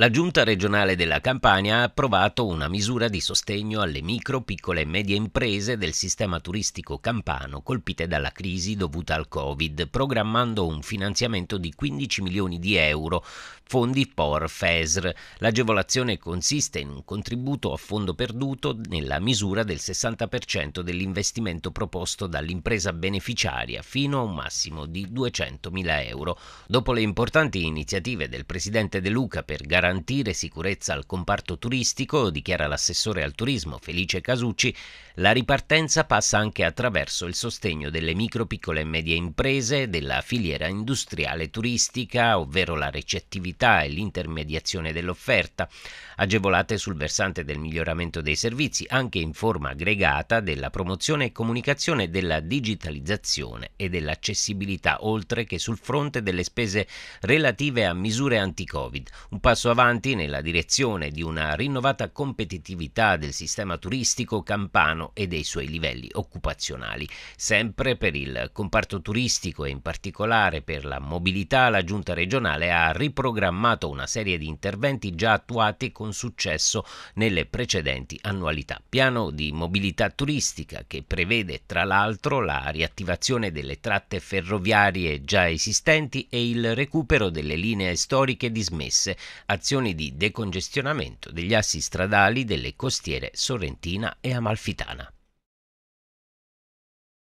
La Giunta regionale della Campania ha approvato una misura di sostegno alle micro, piccole e medie imprese del sistema turistico campano colpite dalla crisi dovuta al Covid, programmando un finanziamento di 15 milioni di euro, fondi POR FESR. L'agevolazione consiste in un contributo a fondo perduto nella misura del 60% dell'investimento proposto dall'impresa beneficiaria fino a un massimo di 200 mila euro. Dopo le importanti iniziative del Presidente De Luca per garantire garantire sicurezza al comparto turistico, dichiara l'assessore al turismo Felice Casucci, la ripartenza passa anche attraverso il sostegno delle micro, piccole e medie imprese, della filiera industriale turistica, ovvero la recettività e l'intermediazione dell'offerta, agevolate sul versante del miglioramento dei servizi, anche in forma aggregata della promozione e comunicazione della digitalizzazione e dell'accessibilità, oltre che sul fronte delle spese relative a misure anti-Covid. Un passo avanti nella direzione di una rinnovata competitività del sistema turistico campano e dei suoi livelli occupazionali. Sempre per il comparto turistico e in particolare per la mobilità, la Giunta regionale ha riprogrammato una serie di interventi già attuati con successo nelle precedenti annualità. Piano di mobilità turistica che prevede tra l'altro la riattivazione delle tratte ferroviarie già esistenti e il recupero delle linee storiche dismesse, azioni di decongestionamento degli assi stradali delle costiere sorrentina e amalfitana.